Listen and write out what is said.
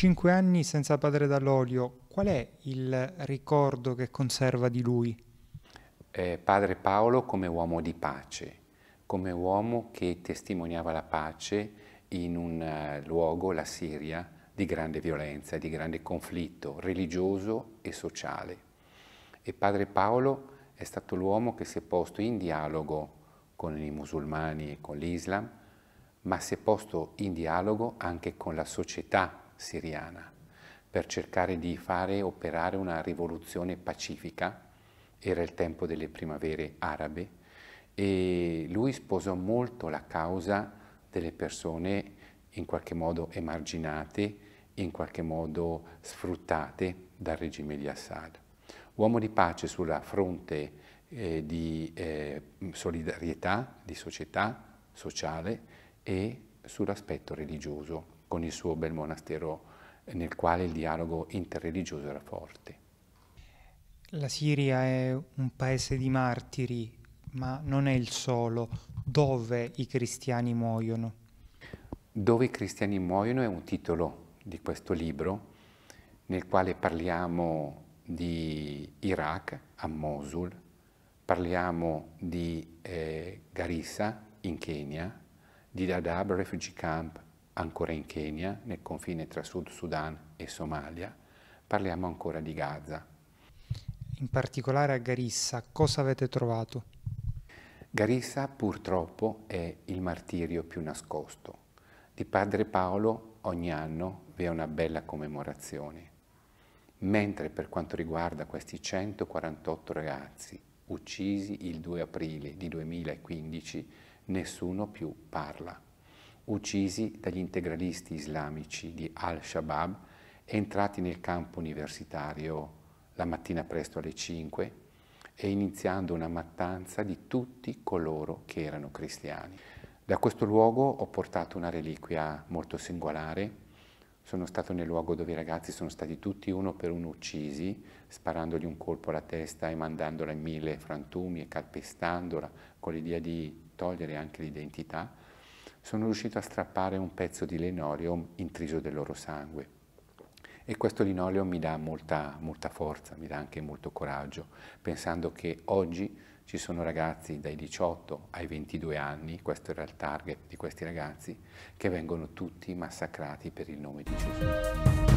Cinque anni senza Padre Dall'Olio, qual è il ricordo che conserva di lui? Eh, padre Paolo come uomo di pace, come uomo che testimoniava la pace in un eh, luogo, la Siria, di grande violenza, di grande conflitto religioso e sociale. E Padre Paolo è stato l'uomo che si è posto in dialogo con i musulmani e con l'Islam, ma si è posto in dialogo anche con la società siriana per cercare di fare operare una rivoluzione pacifica, era il tempo delle primavere arabe, e lui sposò molto la causa delle persone in qualche modo emarginate, in qualche modo sfruttate dal regime di Assad. Uomo di pace sulla fronte eh, di eh, solidarietà, di società, sociale e sull'aspetto religioso con il suo bel monastero eh, nel quale il dialogo interreligioso era forte. La Siria è un paese di martiri, ma non è il solo. Dove i cristiani muoiono? Dove i cristiani muoiono è un titolo di questo libro nel quale parliamo di Iraq a Mosul, parliamo di eh, Garissa in Kenya, di Dadaab Refugee Camp ancora in Kenya, nel confine tra Sud Sudan e Somalia, parliamo ancora di Gaza. In particolare a Garissa, cosa avete trovato? Garissa purtroppo è il martirio più nascosto. Di padre Paolo ogni anno vi è una bella commemorazione, mentre per quanto riguarda questi 148 ragazzi uccisi il 2 aprile di 2015 nessuno più parla uccisi dagli integralisti islamici di Al-Shabaab, entrati nel campo universitario la mattina presto alle 5 e iniziando una mattanza di tutti coloro che erano cristiani. Da questo luogo ho portato una reliquia molto singolare, sono stato nel luogo dove i ragazzi sono stati tutti uno per uno uccisi, sparandogli un colpo alla testa e mandandola in mille frantumi e calpestandola con l'idea di togliere anche l'identità sono riuscito a strappare un pezzo di linoleum intriso del loro sangue. E questo linoleum mi dà molta, molta forza, mi dà anche molto coraggio, pensando che oggi ci sono ragazzi dai 18 ai 22 anni, questo era il target di questi ragazzi, che vengono tutti massacrati per il nome di Gesù.